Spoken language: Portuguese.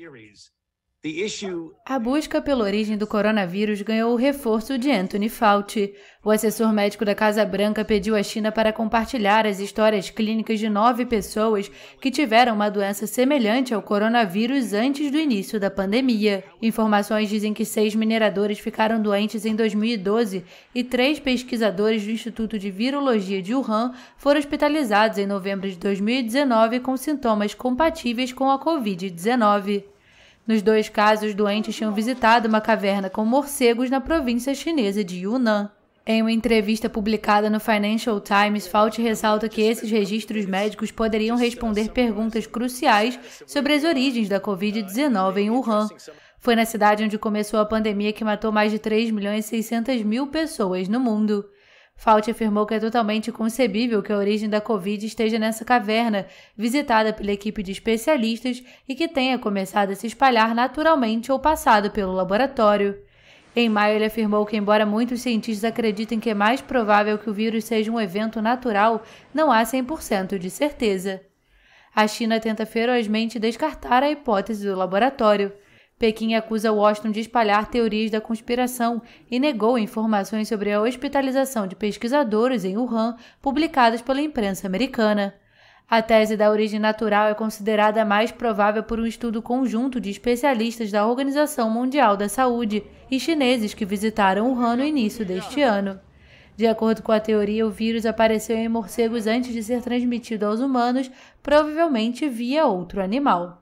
theories A busca pela origem do coronavírus ganhou o reforço de Anthony Fauci. O assessor médico da Casa Branca pediu à China para compartilhar as histórias clínicas de nove pessoas que tiveram uma doença semelhante ao coronavírus antes do início da pandemia. Informações dizem que seis mineradores ficaram doentes em 2012 e três pesquisadores do Instituto de Virologia de Wuhan foram hospitalizados em novembro de 2019 com sintomas compatíveis com a Covid-19. Nos dois casos, os doentes tinham visitado uma caverna com morcegos na província chinesa de Yunnan. Em uma entrevista publicada no Financial Times, Fauci ressalta que esses registros médicos poderiam responder perguntas cruciais sobre as origens da Covid-19 em Wuhan. Foi na cidade onde começou a pandemia que matou mais de 3 milhões e 600 mil pessoas no mundo. Fauci afirmou que é totalmente concebível que a origem da Covid esteja nessa caverna, visitada pela equipe de especialistas e que tenha começado a se espalhar naturalmente ou passado pelo laboratório. Em maio, ele afirmou que, embora muitos cientistas acreditem que é mais provável que o vírus seja um evento natural, não há 100% de certeza. A China tenta ferozmente descartar a hipótese do laboratório. Pequim acusa Washington de espalhar teorias da conspiração e negou informações sobre a hospitalização de pesquisadores em Wuhan publicadas pela imprensa americana. A tese da origem natural é considerada mais provável por um estudo conjunto de especialistas da Organização Mundial da Saúde e chineses que visitaram Wuhan no início deste ano. De acordo com a teoria, o vírus apareceu em morcegos antes de ser transmitido aos humanos, provavelmente via outro animal.